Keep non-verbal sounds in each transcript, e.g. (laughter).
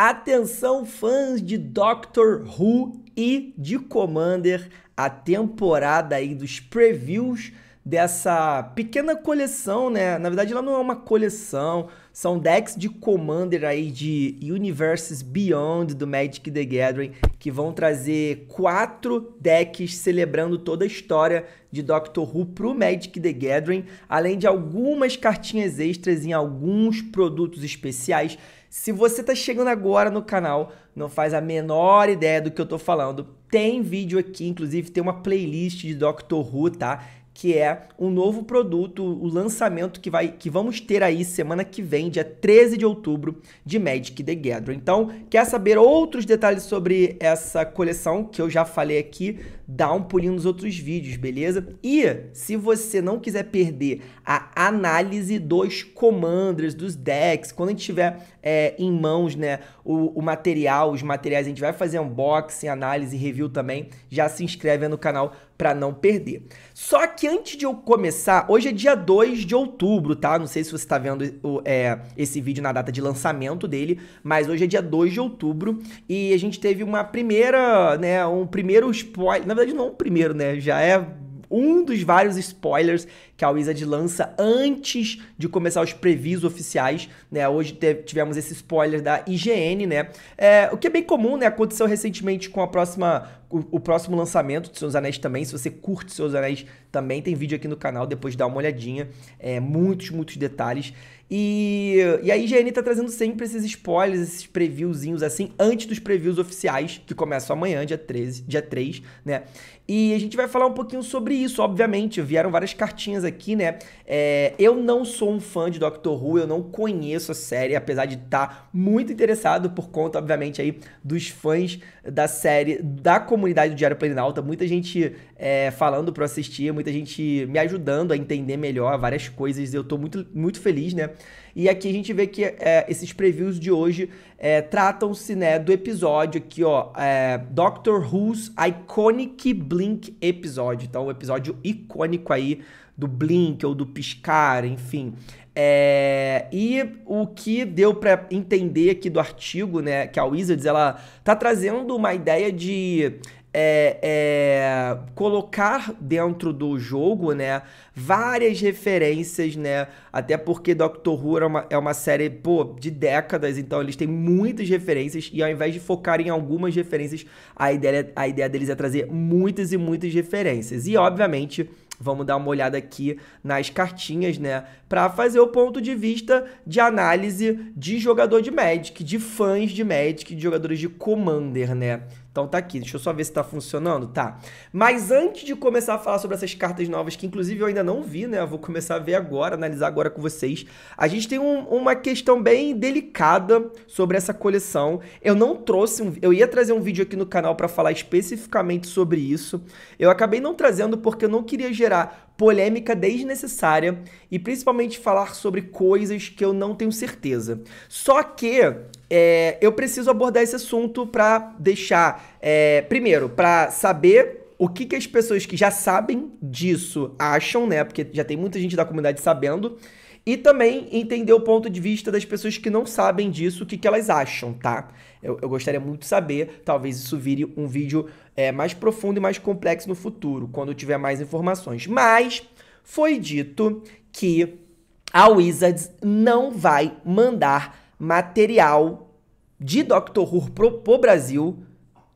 Atenção, fãs de Doctor Who e de Commander, a temporada aí dos previews dessa pequena coleção, né? Na verdade, ela não é uma coleção, são decks de Commander aí de Universes Beyond do Magic the Gathering que vão trazer quatro decks celebrando toda a história de Doctor Who pro Magic the Gathering, além de algumas cartinhas extras em alguns produtos especiais se você está chegando agora no canal, não faz a menor ideia do que eu estou falando, tem vídeo aqui, inclusive tem uma playlist de Doctor Who, tá? que é um novo produto, o lançamento que, vai, que vamos ter aí semana que vem, dia 13 de outubro, de Magic the Gathering. Então, quer saber outros detalhes sobre essa coleção que eu já falei aqui? Dá um pulinho nos outros vídeos, beleza? E se você não quiser perder a análise dos commanders, dos decks, quando a gente tiver é, em mãos, né? O, o, material, os materiais. A gente vai fazer unboxing, análise, review também. Já se inscreve no canal para não perder. Só que antes de eu começar, hoje é dia 2 de outubro, tá? Não sei se você está vendo o, é, esse vídeo na data de lançamento dele, mas hoje é dia 2 de outubro e a gente teve uma primeira, né? Um primeiro spoiler. Na verdade, não um primeiro, né? Já é um dos vários spoilers que a Wizard lança antes de começar os previews oficiais, né? Hoje tivemos esse spoiler da IGN, né? É, o que é bem comum, né? Aconteceu recentemente com a próxima o, o, próximo lançamento de Seus Anéis também. Se você curte Seus Anéis também, tem vídeo aqui no canal, depois dá uma olhadinha. É, muitos, muitos detalhes. E, e a IGN tá trazendo sempre esses spoilers, esses previewzinhos assim, antes dos previews oficiais, que começam amanhã, dia 13, dia 3, né? E a gente vai falar um pouquinho sobre isso, obviamente. Vieram várias cartinhas aqui, né? É, eu não sou um fã de Doctor Who, eu não conheço a série, apesar de estar tá muito interessado por conta, obviamente, aí dos fãs da série, da comunidade do Diário Planinalta. Muita gente é, falando para assistir, muita gente me ajudando a entender melhor várias coisas. Eu estou muito, muito feliz, né? E aqui a gente vê que é, esses previews de hoje é, tratam-se né, do episódio aqui, ó, é, Doctor Who's Iconic Blink Episódio. Então, o episódio icônico aí do blink ou do piscar, enfim. É, e o que deu para entender aqui do artigo, né, que a Wizards ela tá trazendo uma ideia de é, é, colocar dentro do jogo, né, várias referências, né, até porque Doctor Who é uma, é uma série, pô, de décadas, então eles têm muitas referências e ao invés de focar em algumas referências, a ideia, a ideia deles é trazer muitas e muitas referências. E, obviamente, Vamos dar uma olhada aqui nas cartinhas, né? Para fazer o ponto de vista de análise de jogador de Magic, de fãs de Magic, de jogadores de Commander, né? Então tá aqui, deixa eu só ver se tá funcionando, tá. Mas antes de começar a falar sobre essas cartas novas, que inclusive eu ainda não vi, né, eu vou começar a ver agora, analisar agora com vocês, a gente tem um, uma questão bem delicada sobre essa coleção. Eu não trouxe, um, eu ia trazer um vídeo aqui no canal para falar especificamente sobre isso, eu acabei não trazendo porque eu não queria gerar polêmica desnecessária e principalmente falar sobre coisas que eu não tenho certeza. Só que é, eu preciso abordar esse assunto para deixar, é, primeiro, para saber o que, que as pessoas que já sabem disso acham, né? Porque já tem muita gente da comunidade sabendo. E também entender o ponto de vista das pessoas que não sabem disso, o que, que elas acham, tá? Eu, eu gostaria muito de saber, talvez isso vire um vídeo é, mais profundo e mais complexo no futuro, quando eu tiver mais informações. Mas foi dito que a Wizards não vai mandar material de Doctor Who pro, pro Brasil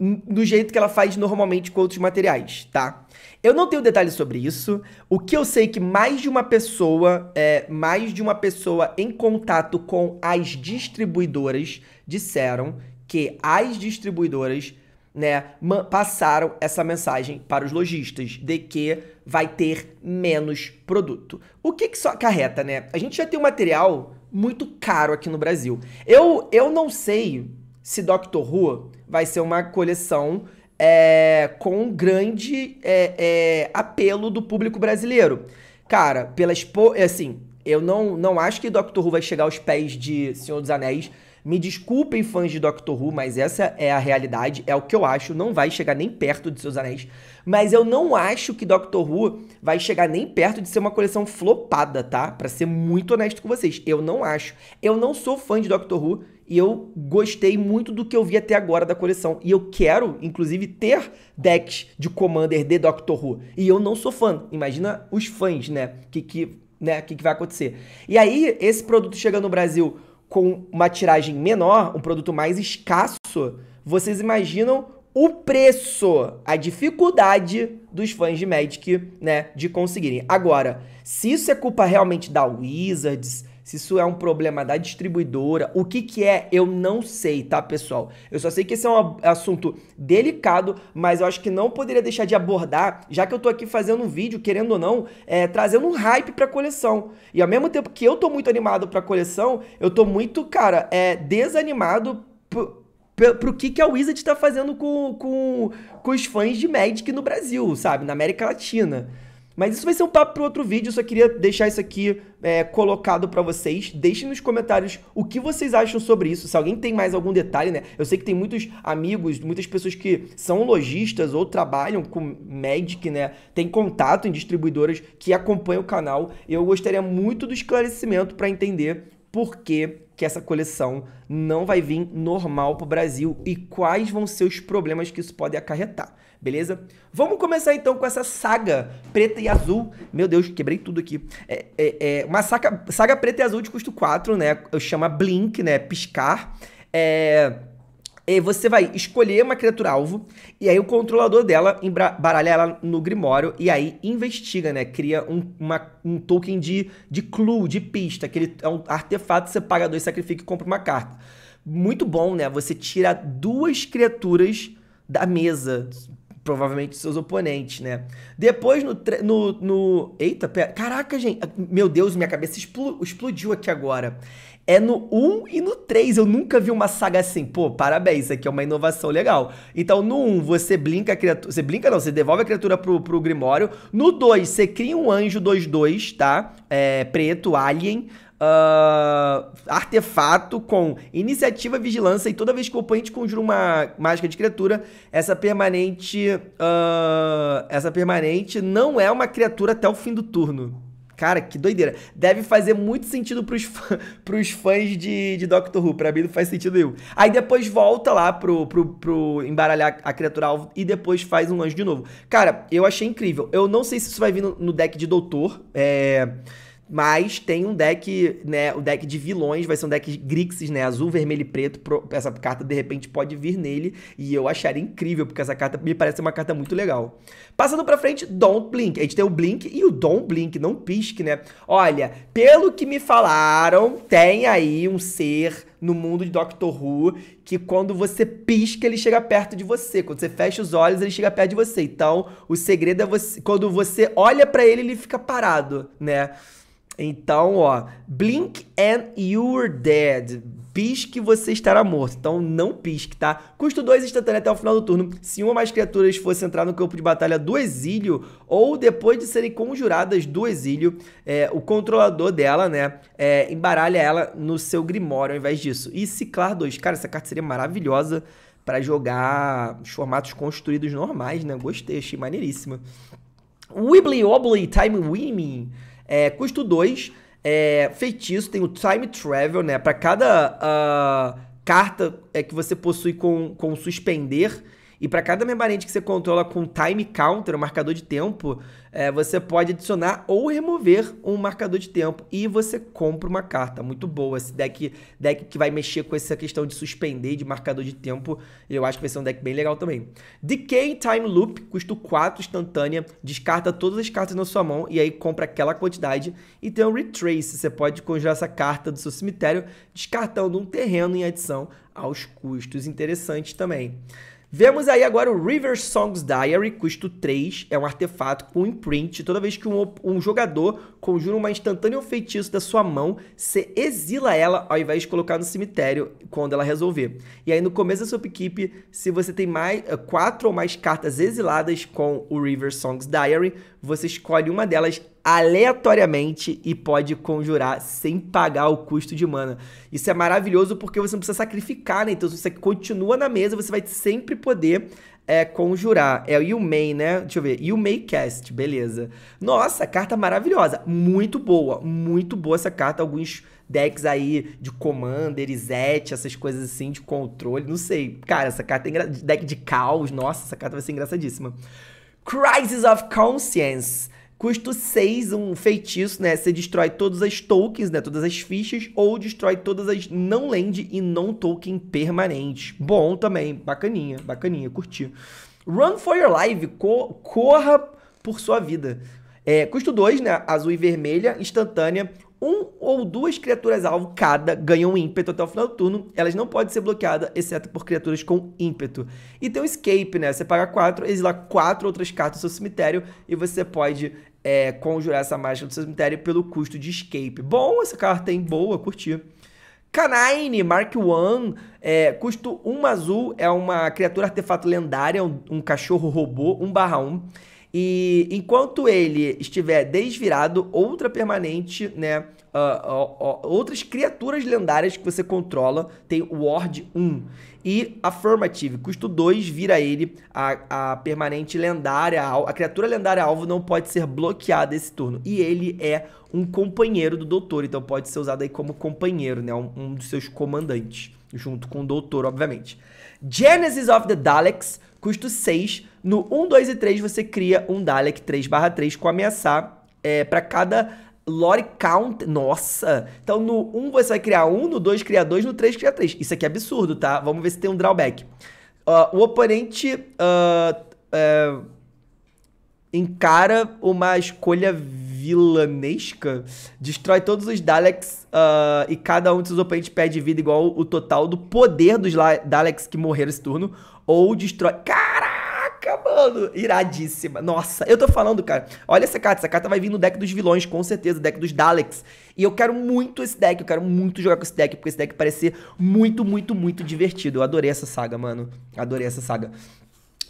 do jeito que ela faz normalmente com outros materiais, tá? Eu não tenho detalhes sobre isso. O que eu sei é que mais de uma pessoa, é, mais de uma pessoa em contato com as distribuidoras disseram que as distribuidoras, né, passaram essa mensagem para os lojistas de que vai ter menos produto. O que que isso acarreta, né? A gente já tem o um material muito caro aqui no Brasil. Eu, eu não sei se Doctor Who vai ser uma coleção é, com um grande é, é, apelo do público brasileiro. Cara, pela expo... Assim, eu não, não acho que Doctor Who vai chegar aos pés de Senhor dos Anéis. Me desculpem, fãs de Doctor Who, mas essa é a realidade, é o que eu acho. Não vai chegar nem perto de Seus Anéis. Mas eu não acho que Doctor Who vai chegar nem perto de ser uma coleção flopada, tá? Para ser muito honesto com vocês. Eu não acho. Eu não sou fã de Doctor Who e eu gostei muito do que eu vi até agora da coleção. E eu quero, inclusive, ter decks de Commander de Doctor Who. E eu não sou fã. Imagina os fãs, né? Que, que né? O que, que vai acontecer? E aí, esse produto chega no Brasil com uma tiragem menor, um produto mais escasso, vocês imaginam o preço, a dificuldade dos fãs de Magic, né, de conseguirem. Agora, se isso é culpa realmente da Wizards, se isso é um problema da distribuidora, o que que é, eu não sei, tá, pessoal? Eu só sei que esse é um assunto delicado, mas eu acho que não poderia deixar de abordar, já que eu tô aqui fazendo um vídeo, querendo ou não, é, trazendo um hype pra coleção. E ao mesmo tempo que eu tô muito animado pra coleção, eu tô muito, cara, é, desanimado pro que, que a Wizard tá fazendo com, com, com os fãs de Magic no Brasil, sabe? Na América Latina. Mas isso vai ser um papo para outro vídeo, eu só queria deixar isso aqui é, colocado para vocês. Deixem nos comentários o que vocês acham sobre isso, se alguém tem mais algum detalhe, né? Eu sei que tem muitos amigos, muitas pessoas que são lojistas ou trabalham com Magic, né? Tem contato em distribuidoras que acompanham o canal. Eu gostaria muito do esclarecimento para entender por que, que essa coleção não vai vir normal para o Brasil e quais vão ser os problemas que isso pode acarretar, beleza? Vamos começar então com essa saga preta e azul. Meu Deus, quebrei tudo aqui. É, é, é uma saga, saga preta e azul de custo 4, né? Eu chamo Blink, né? Piscar. É é, você vai escolher uma criatura-alvo, e aí o controlador dela baralha ela no Grimório, e aí investiga, né? Cria um, uma, um token de, de clue, de pista, aquele é um artefato, você paga dois, sacrifica e compra uma carta. Muito bom, né? Você tira duas criaturas da mesa, provavelmente seus oponentes, né? Depois no... no, no eita, pera, caraca, gente, meu Deus, minha cabeça explodiu aqui agora é no 1 e no 3. Eu nunca vi uma saga assim. Pô, parabéns, isso aqui é uma inovação legal. Então, no 1, você blinca a criatura. Você blinca, não, você devolve a criatura pro, pro Grimório. No 2, você cria um anjo 2-2, tá? É, preto, alien. Uh, artefato com iniciativa, vigilância e toda vez que o oponente conjura uma mágica de criatura, essa permanente, uh, essa permanente não é uma criatura até o fim do turno. Cara, que doideira. Deve fazer muito sentido pros, fã, (laughs) pros fãs de, de Doctor Who. Pra mim não faz sentido nenhum. Aí depois volta lá pro, pro, pro embaralhar a criatura alvo e depois faz um anjo de novo. Cara, eu achei incrível. Eu não sei se isso vai vir no, no deck de Doutor. É. Mas tem um deck, né? O deck de vilões vai ser um deck Grixis, né? Azul, vermelho e preto. essa carta, de repente, pode vir nele. E eu acharia incrível, porque essa carta me parece uma carta muito legal. Passando pra frente, Don't Blink. A gente tem o Blink e o Don't Blink, não pisque, né? Olha, pelo que me falaram, tem aí um ser no mundo de Doctor Who que quando você pisca, ele chega perto de você. Quando você fecha os olhos, ele chega perto de você. Então, o segredo é você. Quando você olha para ele, ele fica parado, né? Então, ó, blink and you're dead. Pisque, você estará morto. Então, não pisque, tá? Custo 2 instantâneo até o final do turno. Se uma mais criaturas fosse entrar no campo de batalha do exílio, ou depois de serem conjuradas do exílio, é, o controlador dela, né, é, embaralha ela no seu grimório ao invés disso. E ciclar 2. Cara, essa carta seria maravilhosa para jogar os formatos construídos normais, né? Gostei, achei maneiríssima. Wibbly Wobbly Time Winning. É, custo 2, é, feitiço, tem o time travel, né? Para cada uh, carta é, que você possui com, com suspender, e para cada membrane que você controla com time counter, um marcador de tempo, é, você pode adicionar ou remover um marcador de tempo e você compra uma carta. Muito boa. Esse deck, deck que vai mexer com essa questão de suspender de marcador de tempo, eu acho que vai ser um deck bem legal também. Decay Time Loop, custo 4 instantânea, descarta todas as cartas na sua mão e aí compra aquela quantidade. E tem um Retrace, você pode congelar essa carta do seu cemitério, descartando um terreno em adição aos custos. Interessante também. Vemos aí agora o River Songs Diary, custo 3, é um artefato com imprint. Toda vez que um, um jogador conjura uma instantânea ou feitiço da sua mão, você exila ela ao invés de colocar no cemitério quando ela resolver. E aí no começo da sua upkeep, se você tem mais eh, quatro ou mais cartas exiladas com o River Songs Diary, você escolhe uma delas aleatoriamente e pode conjurar sem pagar o custo de mana. Isso é maravilhoso porque você não precisa sacrificar, né? Então, se você continua na mesa, você vai sempre poder é, conjurar. É o Yumei, né? Deixa eu ver. Yumei Cast, beleza. Nossa, carta maravilhosa. Muito boa, muito boa essa carta. Alguns decks aí de Commander, Izete, essas coisas assim, de controle. Não sei. Cara, essa carta é engra... deck de caos. Nossa, essa carta vai ser engraçadíssima. Crisis of Conscience. Custo 6, um feitiço, né? Você destrói todas as tokens, né? Todas as fichas, ou destrói todas as não land e não token permanentes. Bom também, bacaninha, bacaninha, curti. Run for your life, co corra por sua vida. É, custo 2, né? Azul e vermelha, instantânea um ou duas criaturas-alvo cada ganham ímpeto até o final do turno. Elas não podem ser bloqueadas, exceto por criaturas com ímpeto. E tem um escape, né? Você paga 4, exila 4 outras cartas do seu cemitério e você pode é, conjurar essa mágica do seu cemitério pelo custo de escape. Bom, essa carta é boa, curti. Canine, Mark One, é, custo 1 azul, é uma criatura artefato lendária, um, um cachorro robô, 1 barra 1. E enquanto ele estiver desvirado, outra permanente, né? Uh, uh, uh, outras criaturas lendárias que você controla tem o Ward 1. E Affirmative, custo 2, vira ele a, a permanente lendária. A, a criatura lendária alvo não pode ser bloqueada esse turno. E ele é um companheiro do doutor, então pode ser usado aí como companheiro, né? Um, um dos seus comandantes, junto com o doutor, obviamente. Genesis of the Daleks custo 6. No 1, 2 e 3 você cria um Dalek 3/3 com ameaçar é, para cada lore count. Nossa! Então no 1 você vai criar 1, no 2 cria 2, no 3 cria 3. Isso aqui é absurdo, tá? Vamos ver se tem um drawback. Uh, o oponente uh, uh, encara uma escolha vilanesca, destrói todos os Daleks ah, e cada um dos seus oponentes perde vida igual o total do poder dos Daleks que morreram esse turno, ou destrói. Caraca, mano! Iradíssima. Nossa, eu tô falando, cara. Olha essa carta. Essa carta vai vir no deck dos vilões, com certeza. Deck dos Daleks. E eu quero muito esse deck. Eu quero muito jogar com esse deck, porque esse deck parece ser muito, muito, muito divertido. Eu adorei essa saga, mano. Adorei essa saga.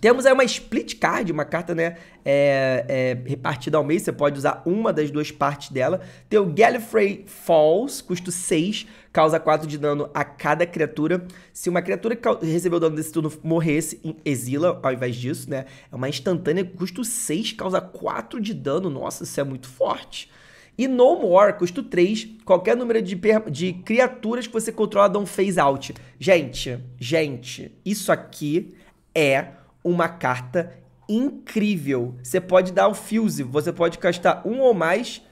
Temos aí uma split card, uma carta né, é, é, repartida ao meio você pode usar uma das duas partes dela. Tem o Gallifrey Falls, custo 6, causa 4 de dano a cada criatura. Se uma criatura que recebeu dano desse turno morresse, exila ao invés disso, né? É uma instantânea, custo 6, causa 4 de dano, nossa, isso é muito forte. E No More, custo 3, qualquer número de, de criaturas que você controla dão um phase out. Gente, gente, isso aqui é uma carta incrível. Você pode dar o Fuse, você pode castar um ou mais.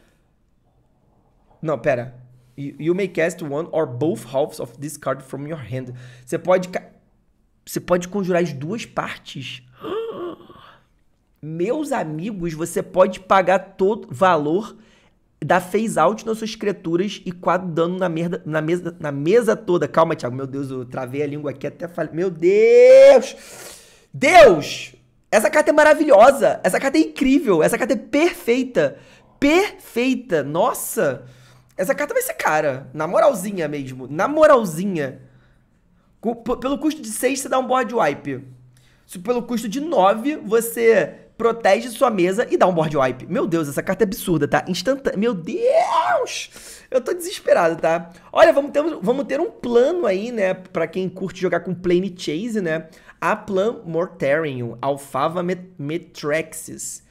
Não, pera. You, you may cast one or both halves of this card from your hand. Você pode. Ca... Você pode conjurar as duas partes. (gasps) Meus amigos, você pode pagar todo valor da phase out nas suas criaturas e quatro dano na, merda, na, mesa, na mesa toda. Calma, Thiago. Meu Deus, eu travei a língua aqui até falei. Meu Deus! Deus, essa carta é maravilhosa, essa carta é incrível, essa carta é perfeita. Perfeita, nossa. Essa carta vai ser cara, na moralzinha mesmo, na moralzinha. Com, pelo custo de 6 você dá um board wipe. Se pelo custo de 9 você protege sua mesa e dá um board wipe. Meu Deus, essa carta é absurda, tá? Instantânea. Meu Deus! Eu tô desesperado, tá? Olha, vamos ter, vamos ter um plano aí, né? Pra quem curte jogar com Plane Chase, né? Aplan Mortarium, Alfava Metrexis.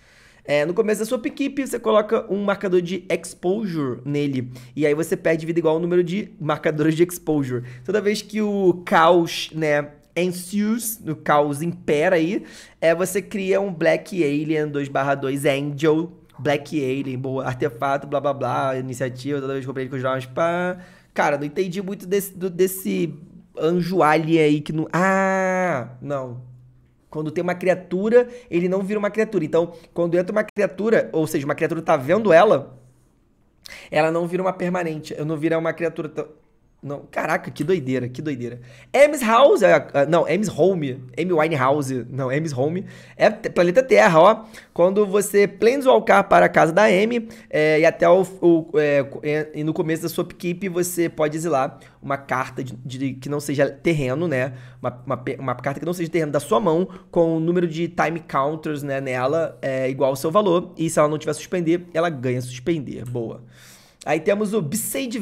É, no começo da sua equipe, você coloca um marcador de exposure nele. E aí você perde vida igual ao número de marcadores de exposure. Toda vez que o caos, né, ensues, no caos impera aí, é, você cria um Black Alien 2/2 Angel, Black Alien, boa, artefato, blá blá blá, iniciativa, toda vez que eu comprei com os jogos, pá. Cara, não entendi muito desse, do, desse anjo alien aí que não. Ah! Não. Quando tem uma criatura, ele não vira uma criatura. Então, quando entra uma criatura, ou seja, uma criatura tá vendo ela, ela não vira uma permanente. Eu não vira uma criatura. Então, não, caraca, que doideira, que doideira. Ames House, é, é, não, Ames Home, M Winehouse, não, Ames Home, é planeta Terra, ó. Quando você planeswalkar para a casa da Amy, é, e até o, o é, é e no começo da sua upkeep, você pode exilar uma carta de, de, que não seja terreno, né? Uma, uma, uma, carta que não seja terreno da sua mão, com o número de time counters né, nela é, igual ao seu valor, e se ela não tiver suspender, ela ganha suspender, boa. Aí temos o Bsade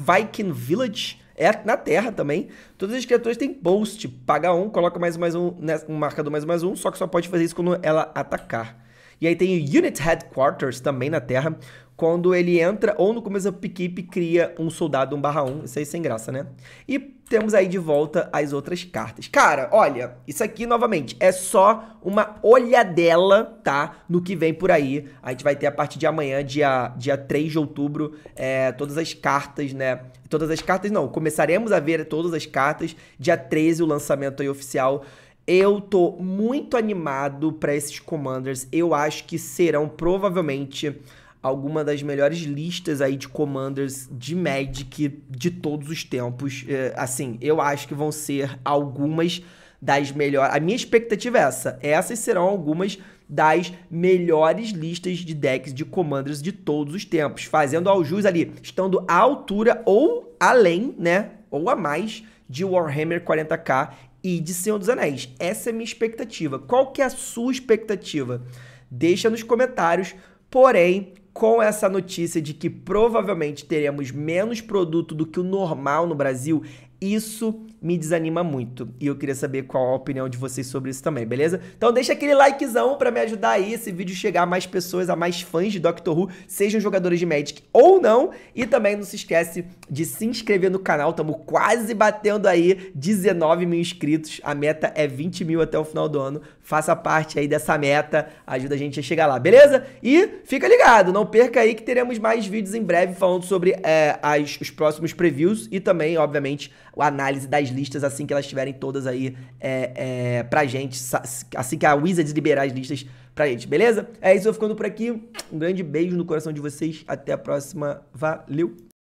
Viking Village. É na Terra também. Todas as criaturas têm post. Paga um, coloca mais mais um, né, um marcador mais mais um, só que só pode fazer isso quando ela atacar. E aí tem o Unit Headquarters também na Terra quando ele entra ou no começo da equipe cria um soldado 1 1, isso aí sem graça, né? E temos aí de volta as outras cartas. Cara, olha, isso aqui novamente é só uma olhadela, tá? No que vem por aí. A gente vai ter a partir de amanhã, dia, dia 3 de outubro, é, todas as cartas, né? Todas as cartas não, começaremos a ver todas as cartas. Dia 13 o lançamento aí oficial. Eu tô muito animado para esses Commanders. Eu acho que serão provavelmente alguma das melhores listas aí de commanders de Magic de todos os tempos. É, assim, eu acho que vão ser algumas das melhores. A minha expectativa é essa. Essas serão algumas das melhores listas de decks de commanders de todos os tempos, fazendo ao jus ali, estando à altura ou além, né? Ou a mais de Warhammer 40k e de Senhor dos Anéis. Essa é a minha expectativa. Qual que é a sua expectativa? Deixa nos comentários. Porém, com essa notícia de que provavelmente teremos menos produto do que o normal no Brasil, isso me desanima muito. E eu queria saber qual a opinião de vocês sobre isso também, beleza? Então deixa aquele likezão para me ajudar aí esse vídeo chegar a mais pessoas, a mais fãs de Doctor Who, sejam jogadores de Magic ou não. E também não se esquece de se inscrever no canal, estamos quase batendo aí 19 mil inscritos. A meta é 20 mil até o final do ano. Faça parte aí dessa meta, ajuda a gente a chegar lá, beleza? E fica ligado, não perca aí que teremos mais vídeos em breve falando sobre é, as, os próximos previews e também, obviamente, a análise das listas assim que elas estiverem todas aí é, é, pra gente, assim que a Wizards liberar as listas pra gente, beleza? É isso, eu ficando por aqui. Um grande beijo no coração de vocês. Até a próxima. Valeu!